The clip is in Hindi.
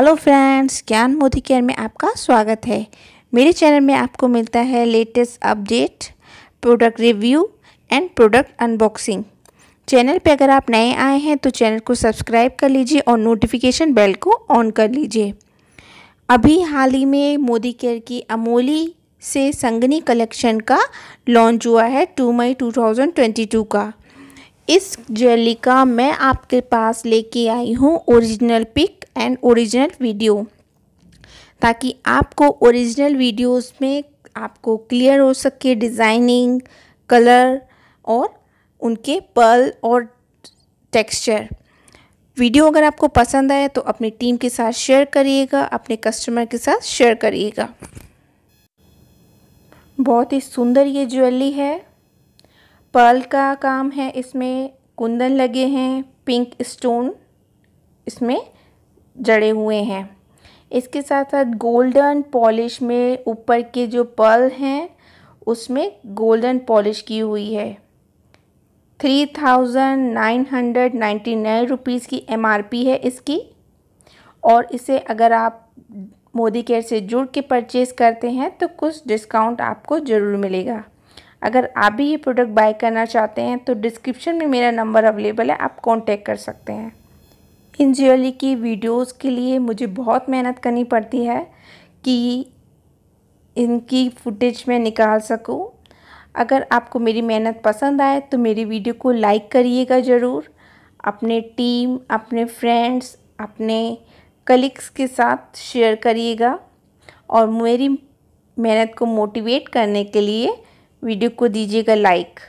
हेलो फ्रेंड्स ज्ञान मोदी केयर में आपका स्वागत है मेरे चैनल में आपको मिलता है latest update product review and product unboxing channel पे अगर आप नए आए हैं तो चैनल को सब्सक्राइब कर लीजिए और नोटिफिकेशन बेल को ऑन कर लीजिए अभी हाल ही में मोदी केयर की अमोली से संगनी कलेक्शन का लॉन्च हुआ है टू मई टू का इस ज्वेली का मैं आपके पास लेके आई हूँ original pic and original video ताकि आपको ओरिजिनल वीडियोस में आपको क्लियर हो सके डिज़ाइनिंग कलर और उनके पर्ल और टेक्सचर वीडियो अगर आपको पसंद आए तो अपनी टीम के साथ शेयर करिएगा अपने कस्टमर के साथ शेयर करिएगा बहुत ही सुंदर ये ज्वेलरी है पर्ल का काम है इसमें कुंदन लगे हैं पिंक स्टोन इसमें जड़े हुए हैं इसके साथ साथ गोल्डन पॉलिश में ऊपर के जो पर्ल हैं उसमें गोल्डन पॉलिश की हुई है three thousand nine hundred ninety nine rupees की एम आर पी है इसकी और इसे अगर आप मोदी केयर से जुड़ के परचेज़ करते हैं तो कुछ डिस्काउंट आपको ज़रूर मिलेगा अगर आप भी ये प्रोडक्ट बाय करना चाहते हैं तो डिस्क्रिप्शन में मेरा नंबर अवेलेबल है आप कांटेक्ट कर सकते हैं इन ज्वेलरी की वीडियोस के लिए मुझे बहुत मेहनत करनी पड़ती है कि इनकी फुटेज मैं निकाल सकूं अगर आपको मेरी मेहनत पसंद आए तो मेरी वीडियो को लाइक करिएगा ज़रूर अपने टीम अपने फ्रेंड्स अपने कलीग्स के साथ शेयर करिएगा और मेरी मेहनत को मोटिवेट करने के लिए वीडियो को दीजिएगा लाइक